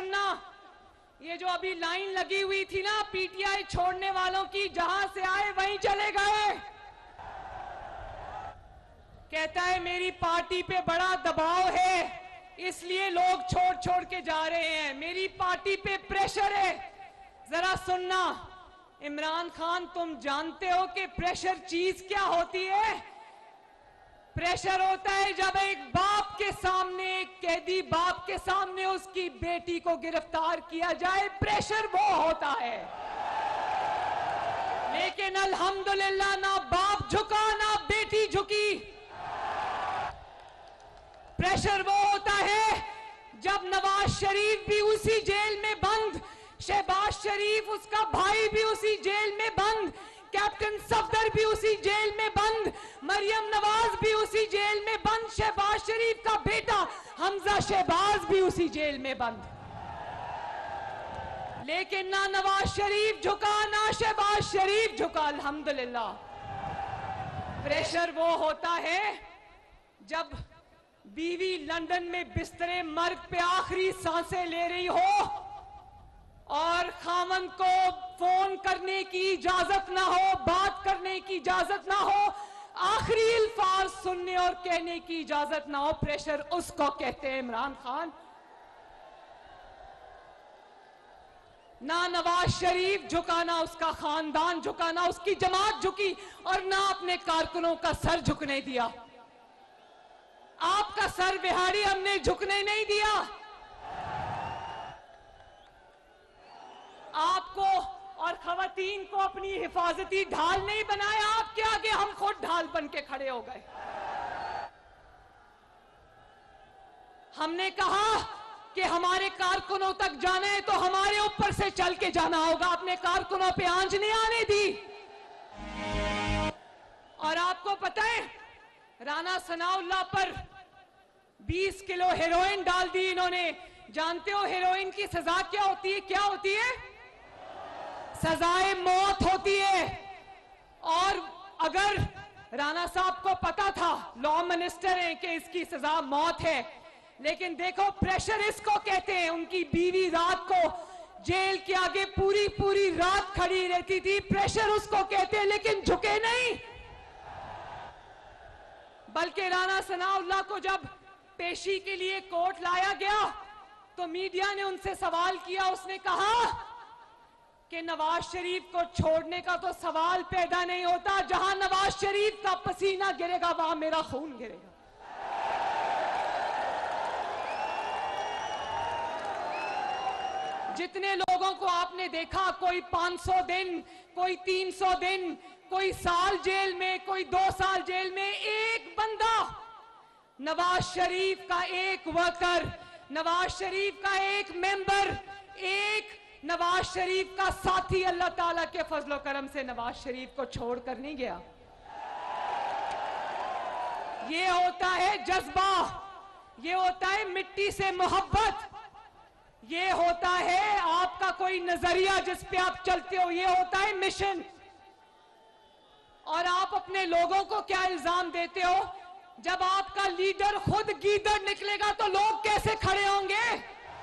सुनना ये जो अभी लाइन लगी हुई थी ना पीटीआई छोड़ने वालों की जहां से आए वहीं चले गए कहता है मेरी पार्टी पे बड़ा दबाव है इसलिए लोग छोड़ छोड़ के जा रहे हैं मेरी पार्टी पे प्रेशर है जरा सुनना इमरान खान तुम जानते हो कि प्रेशर चीज क्या होती है प्रेशर होता है जब एक बाप के सामने एक कैदी बाप के सामने उसकी बेटी को गिरफ्तार किया जाए प्रेशर वो होता है लेकिन अल्हम्दुलिल्लाह ना बाप झुका ना बेटी झुकी प्रेशर वो होता है जब नवाज शरीफ भी उसी जेल में बंद शहबाज शरीफ उसका भाई भी उसी जेल में बंद कैप्टन सफदर भी उसी जेल में बंद मरियम नवाज शहबाज भी उसी जेल में बंद लेकिन ना नवाज शरीफ झुका ना शहबाज शरीफ झुका अल्हम्दुलिल्लाह प्रेशर वो होता है जब बीवी लंदन में बिस्तरे मर्ग पे आखिरी सांसें ले रही हो और खामन को फोन करने की इजाजत ना हो बात करने की इजाजत ना हो आखिरी अल्फाज सुनने और कहने की इजाजत ना हो प्रेशर उसको कहते हैं इमरान खान ना नवाज शरीफ झुकाना उसका खानदान झुकाना उसकी जमात झुकी और ना अपने कारकुनों का सर झुकने दिया आपका सर बिहारी हमने झुकने नहीं दिया फलस्तीन को अपनी हिफाजती ढाल नहीं बनाया आपके आगे हम खुद ढाल बन के खड़े हो गए हमने कहा कि हमारे कारकुनों तक जाना है तो हमारे ऊपर से चल के जाना होगा आपने कारकुनों पे आंच नहीं आने दी और आपको पता है राना सनाउल्ला पर 20 किलो हेरोइन डाल दी इन्होंने जानते हो हेरोइन की सजा क्या होती है क्या होती है सजाए मौत होती है और अगर राणा साहब को पता था लॉ मिनिस्टर है कि इसकी सजा मौत है लेकिन देखो प्रेशर इसको कहते हैं उनकी बीवी रात को जेल के आगे पूरी पूरी रात खड़ी रहती थी प्रेशर उसको कहते हैं लेकिन झुके नहीं बल्कि राणा सनाउल्ला को जब पेशी के लिए कोर्ट लाया गया तो मीडिया ने उनसे सवाल किया उसने कहा नवाज शरीफ को छोड़ने का तो सवाल पैदा नहीं होता जहां नवाज शरीफ का पसीना गिरेगा वहां मेरा खून गिरेगा जितने लोगों को आपने देखा कोई 500 दिन कोई 300 दिन कोई साल जेल में कोई दो साल जेल में एक बंदा नवाज शरीफ का एक वर्कर नवाज शरीफ का एक मेंबर नवाज शरीफ का साथी अल्लाह ताला के फजलो करम से नवाज शरीफ को छोड़कर नहीं गया ये होता है जज्बा ये होता है मिट्टी से मोहब्बत ये होता है आपका कोई नजरिया जिस पे आप चलते हो ये होता है मिशन और आप अपने लोगों को क्या इल्जाम देते हो जब आपका लीडर खुद गीदड़ निकलेगा तो लोग कैसे खड़े होंगे